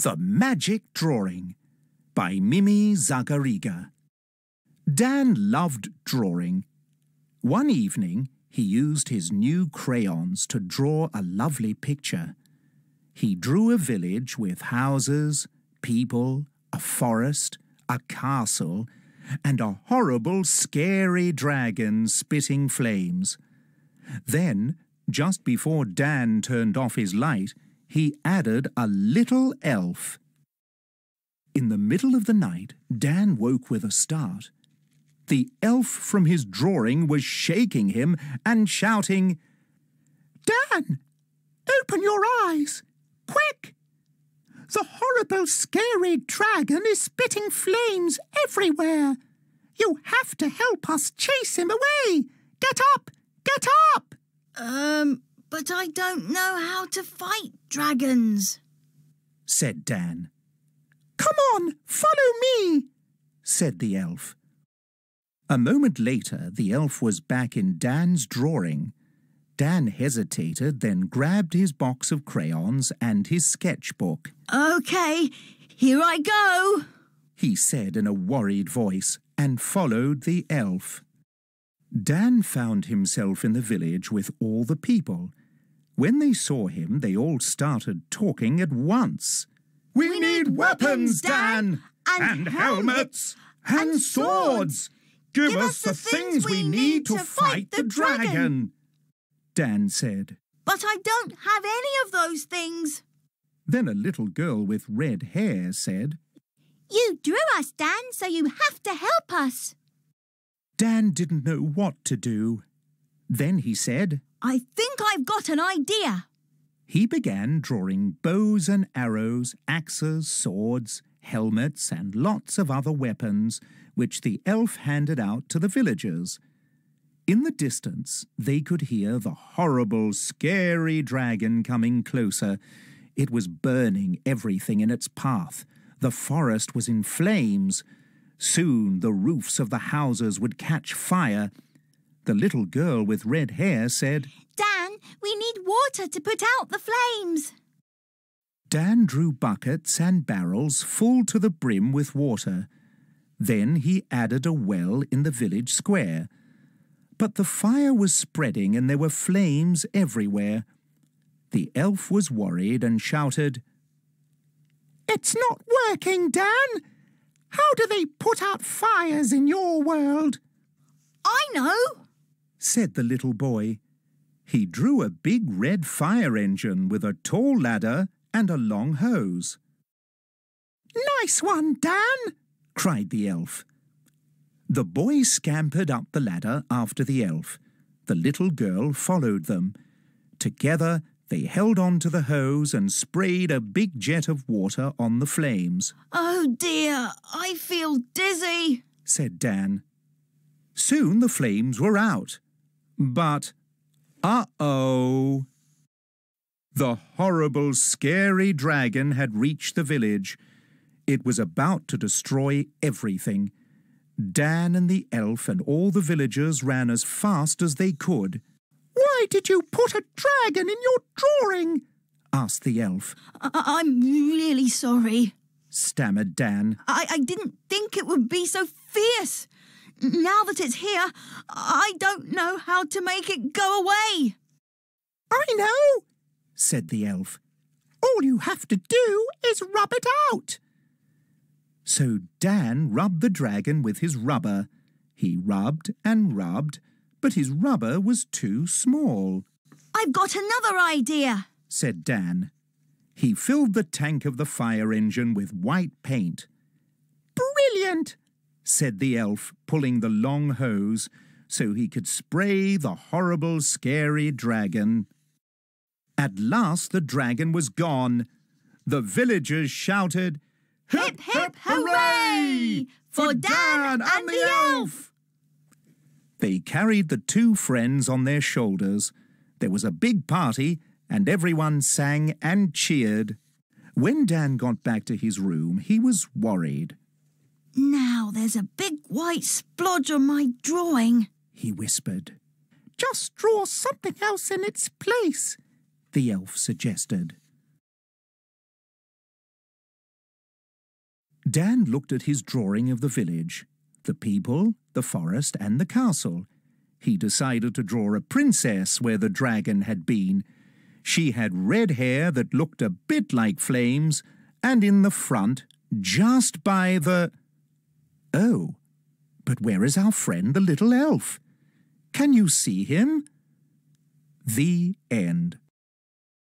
The Magic Drawing by Mimi Zagariga. Dan loved drawing. One evening, he used his new crayons to draw a lovely picture. He drew a village with houses, people, a forest, a castle, and a horrible, scary dragon spitting flames. Then, just before Dan turned off his light, he added a little elf. In the middle of the night, Dan woke with a start. The elf from his drawing was shaking him and shouting, Dan, open your eyes, quick! The horrible, scary dragon is spitting flames everywhere. You have to help us chase him away. Get up! Get up! Um, but I don't know how to fight dragons, said Dan. Come on, follow me, said the elf. A moment later, the elf was back in Dan's drawing. Dan hesitated, then grabbed his box of crayons and his sketchbook. OK, here I go, he said in a worried voice, and followed the elf. Dan found himself in the village with all the people, when they saw him, they all started talking at once. We, we need, need weapons, Dan! And, and helmets! And, and swords! Give, give us the things we need to fight the dragon! Dan said. But I don't have any of those things. Then a little girl with red hair said, You drew us, Dan, so you have to help us. Dan didn't know what to do. Then he said, I think I've got an idea. He began drawing bows and arrows, axes, swords, helmets, and lots of other weapons, which the elf handed out to the villagers. In the distance, they could hear the horrible, scary dragon coming closer. It was burning everything in its path. The forest was in flames. Soon the roofs of the houses would catch fire the little girl with red hair said, Dan, we need water to put out the flames. Dan drew buckets and barrels full to the brim with water. Then he added a well in the village square. But the fire was spreading and there were flames everywhere. The elf was worried and shouted, It's not working, Dan! How do they put out fires in your world? I know! said the little boy. He drew a big red fire engine with a tall ladder and a long hose. Nice one, Dan! cried the elf. The boy scampered up the ladder after the elf. The little girl followed them. Together, they held on to the hose and sprayed a big jet of water on the flames. Oh dear, I feel dizzy, said Dan. Soon the flames were out but, uh-oh! The horrible, scary dragon had reached the village. It was about to destroy everything. Dan and the elf and all the villagers ran as fast as they could. Why did you put a dragon in your drawing? asked the elf. I- am really sorry, stammered Dan. I-, I didn't think it would be so fierce. Now that it's here, I don't know how to make it go away. I know, said the elf. All you have to do is rub it out. So Dan rubbed the dragon with his rubber. He rubbed and rubbed, but his rubber was too small. I've got another idea, said Dan. He filled the tank of the fire engine with white paint. Brilliant, said the elf, pulling the long hose so he could spray the horrible, scary dragon. At last the dragon was gone. The villagers shouted, Hip, hip, hooray! For Dan and the elf! They carried the two friends on their shoulders. There was a big party, and everyone sang and cheered. When Dan got back to his room, he was worried. Now there's a big white splodge on my drawing, he whispered. Just draw something else in its place, the elf suggested. Dan looked at his drawing of the village, the people, the forest, and the castle. He decided to draw a princess where the dragon had been. She had red hair that looked a bit like flames, and in the front, just by the... Oh, but where is our friend the little elf? Can you see him? The end.